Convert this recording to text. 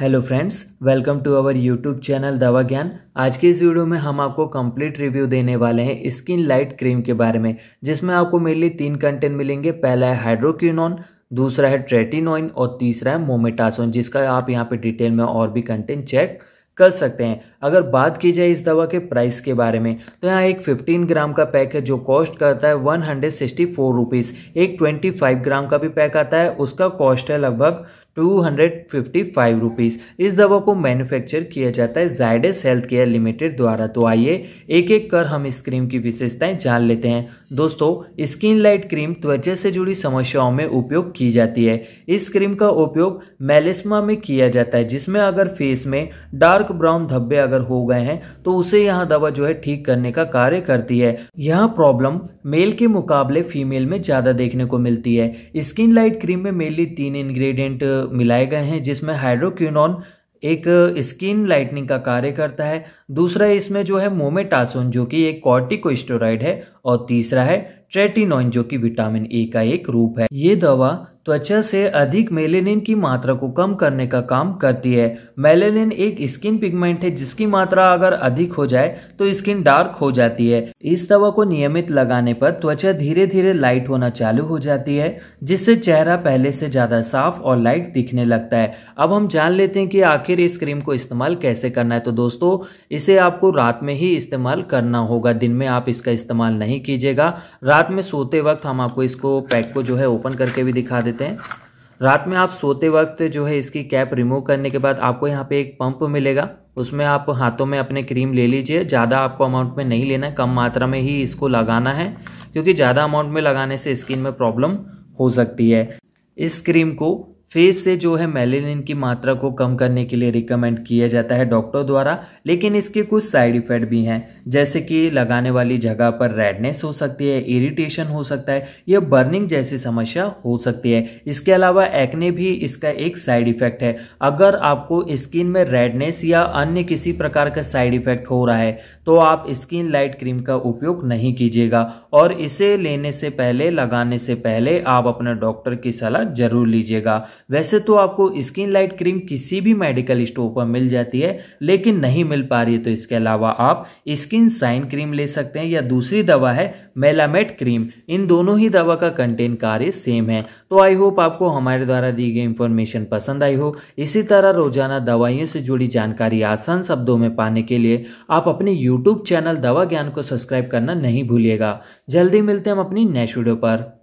hello friends welcome to our YouTube channel दवा ज्ञान आज के इस वीडियो में हम आपको कंप्लीट रिव्यू देने वाले हैं स्किन लाइट क्रीम के बारे में जिसमें आपको मेनली तीन कंटेंट मिलेंगे पहला है हाइड्रोक्यूनॉन दूसरा है ट्रेटिनोइन और तीसरा है मोमेटासोन जिसका आप यहाँ पे डिटेल में और भी कंटेंट चेक कर सकते हैं अगर बात की जाए इस दवा के प्राइस के बारे में तो यहाँ एक 15 ग्राम का पैक है जो कॉस्ट करता है वन हंड्रेड सिक्सटी फोर एक 25 ग्राम का भी पैक आता है उसका कॉस्ट है लगभग two hundred fifty five rupees इस दवा को मैन्युफैक्चर किया जाता है जाइडस हेल्थ केयर लिमिटेड द्वारा तो आइए एक एक कर हम इस क्रीम की विशेषताएं जान लेते हैं दोस्तों स्किन लाइट क्रीम त्वचा से जुड़ी समस्याओं में उपयोग की जाती है इस क्रीम का उपयोग मेलेस्मा में किया जाता है जिसमें अगर फेस में डार्क ब्राउन धब्बे अगर हो गए हैं तो उसे यह दवा जो है ठीक करने का कार्य करती है यह प्रॉब्लम मेल के मुकाबले फीमेल में ज़्यादा देखने को मिलती है स्किन लाइट क्रीम में मेनली तीन इनग्रीडियंट मिलाए गए हैं जिसमें हाइड्रोक्यूनॉन एक स्किन लाइटनिंग का कार्य करता है दूसरा इसमें जो है मोमेटासोन जो कि एक कॉर्टिकोस्टोराइड है और तीसरा है ट्रेटिनोइन जो कि विटामिन ए का एक रूप है ये दवा त्वचा से अधिक मेलेनिन की मात्रा को कम करने का काम करती है मेलेनिन एक स्किन पिगमेंट है जिसकी मात्रा अगर अधिक हो जाए तो स्किन डार्क हो जाती है इस दवा को नियमित लगाने पर त्वचा धीरे धीरे लाइट होना चालू हो जाती है जिससे चेहरा पहले से ज़्यादा साफ और लाइट दिखने लगता है अब हम जान लेते हैं कि आखिर इस क्रीम को इस्तेमाल कैसे करना है तो दोस्तों इसे आपको रात में ही इस्तेमाल करना होगा दिन में आप इसका इस्तेमाल नहीं कीजिएगा रात में सोते वक्त हम आपको इसको पैक को जो है ओपन करके भी दिखा देते हैं रात में आप सोते वक्त जो है इसकी कैप रिमूव करने के बाद आपको यहाँ पे एक पंप मिलेगा उसमें आप हाथों में अपने क्रीम ले लीजिए ज़्यादा आपको अमाउंट में नहीं लेना है कम मात्रा में ही इसको लगाना है क्योंकि ज़्यादा अमाउंट में लगाने से स्किन में प्रॉब्लम हो सकती है इस क्रीम को फेस से जो है मेलेनिन की मात्रा को कम करने के लिए रिकमेंड किया जाता है डॉक्टर द्वारा लेकिन इसके कुछ साइड इफेक्ट भी हैं जैसे कि लगाने वाली जगह पर रेडनेस हो सकती है इरिटेशन हो सकता है या बर्निंग जैसी समस्या हो सकती है इसके अलावा एक्ने भी इसका एक साइड इफेक्ट है अगर आपको स्किन में रेडनेस या अन्य किसी प्रकार का साइड इफेक्ट हो रहा है तो आप स्किन लाइट क्रीम का उपयोग नहीं कीजिएगा और इसे लेने से पहले लगाने से पहले आप अपने डॉक्टर की सलाह जरूर लीजिएगा वैसे तो आपको स्किन लाइट क्रीम किसी भी मेडिकल स्टोर पर मिल जाती है लेकिन नहीं मिल पा रही है तो इसके अलावा आप स्किन साइन क्रीम ले सकते हैं या दूसरी दवा है मेलामेट क्रीम इन दोनों ही दवा का कंटेंट कार्य सेम है तो आई होप आपको हमारे द्वारा दी गई इन्फॉर्मेशन पसंद आई हो इसी तरह रोजाना दवाइयों से जुड़ी जानकारी आसान शब्दों में पाने के लिए आप अपने यूट्यूब चैनल दवा ज्ञान को सब्सक्राइब करना नहीं भूलिएगा जल्दी मिलते हैं हम अपनी नेक्स्ट वीडियो पर